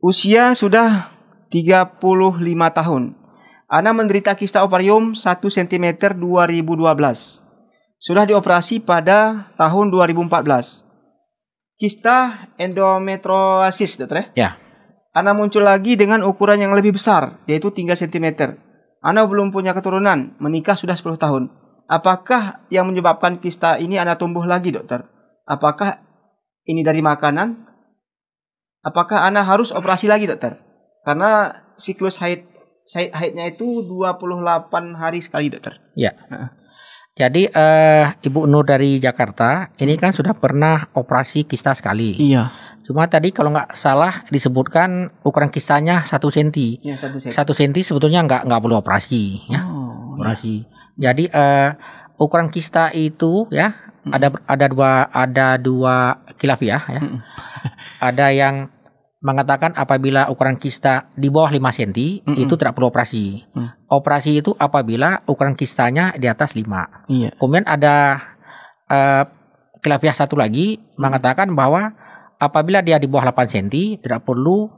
Usia sudah 35 tahun. Ana menderita kista ovarium 1 cm 2012. Sudah dioperasi pada tahun 2014. Kista endometriosis, dokter ya? Ya. Ana muncul lagi dengan ukuran yang lebih besar, yaitu 3 cm. Ana belum punya keturunan, menikah sudah 10 tahun. Apakah yang menyebabkan kista ini Ana tumbuh lagi, dokter? Apakah ini dari makanan Apakah anak harus operasi lagi dokter? Karena siklus haid haidnya itu 28 hari sekali dokter. Ya. Jadi uh, Ibu Nur dari Jakarta ini kan sudah pernah operasi kista sekali. Iya. Cuma tadi kalau nggak salah disebutkan ukuran kistanya satu senti. Iya satu senti. Satu senti sebetulnya nggak nggak perlu operasi, ya. Oh, iya. operasi. Ya. Jadi uh, ukuran kista itu ya mm. ada ada dua ada dua kilaf ya. ya. ada yang mengatakan apabila ukuran kista di bawah 5 cm mm -mm. itu tidak perlu operasi. Mm. Operasi itu apabila ukuran kistanya di atas 5. Iya. Kemudian ada uh, satu lagi mm. mengatakan bahwa apabila dia di bawah 8 cm tidak perlu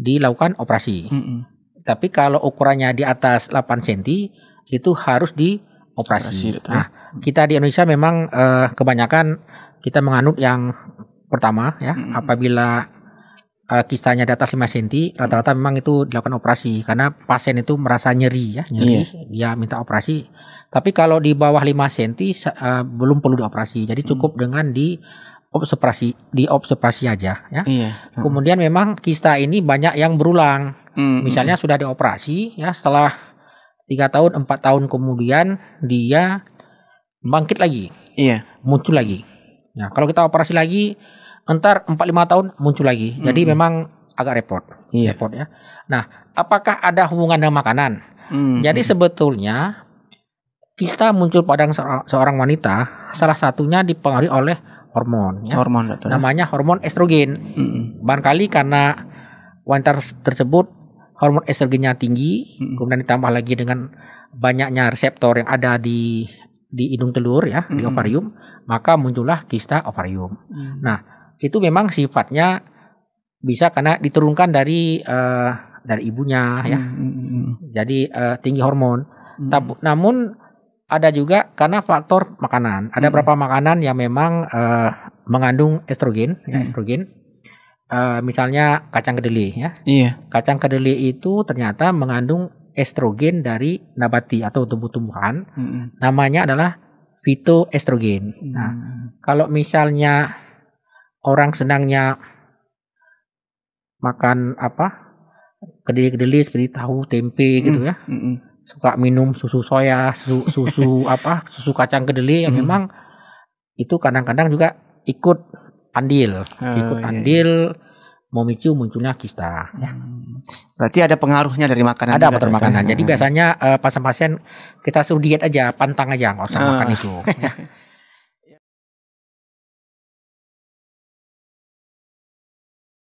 dilakukan operasi. Mm -mm. Tapi kalau ukurannya di atas 8 cm itu harus dioperasi. Operasi, nah, kita di Indonesia memang uh, kebanyakan kita menganut yang pertama ya, mm -mm. apabila uh, eh, kistanya di atas 5 cm rata-rata memang itu dilakukan operasi karena pasien itu merasa nyeri ya nyeri yeah. dia minta operasi tapi kalau di bawah 5 cm uh, belum perlu dioperasi jadi hmm. cukup hmm. dengan di observasi diobservasi aja ya yeah. Hmm. kemudian memang kista ini banyak yang berulang hmm. misalnya hmm, sudah dioperasi ya setelah tiga tahun empat tahun kemudian dia bangkit lagi iya muncul lagi nah kalau kita operasi lagi entar 4 5 tahun muncul lagi. Jadi memang agak repot. Iya. Repot ya. Nah, apakah ada hubungan dengan makanan? Mm. Jadi sebetulnya kista muncul pada seorang wanita salah satunya dipengaruhi oleh hormon ya. Hormon betul. Namanya hormon estrogen. Mm. Barangkali karena wanita tersebut hormon estrogennya tinggi, mm. kemudian ditambah lagi dengan banyaknya reseptor yang ada di di hidung telur ya, mm. di ovarium, maka muncullah kista ovarium. Mm. Nah, itu memang sifatnya bisa karena diturunkan dari uh, dari ibunya ya. hmm. ya. Jadi uh, tinggi hormon. Hmm. namun ada juga karena faktor makanan. Ada hmm. beberapa makanan yang memang uh, mengandung estrogen, ya, hmm. estrogen. Uh, misalnya kacang kedelai ya. Iya. Kacang kedelai itu ternyata mengandung estrogen dari nabati atau tumbuh-tumbuhan. Hmm. Namanya adalah fitoestrogen. Nah, hmm. Nah, kalau misalnya orang senangnya makan apa kedelai-kedelai seperti tahu tempe gitu ya mm, hmm suka minum susu soya susu susu apa susu kacang kedelai yang mm. memang itu kadang-kadang juga ikut andil oh, ikut iya, andil iya. memicu munculnya kista ya. Mm. berarti ada pengaruhnya dari makanan ada pengaruh makanan jadi biasanya uh, pasien-pasien kita suruh diet aja pantang aja nggak usah oh. makan itu ya.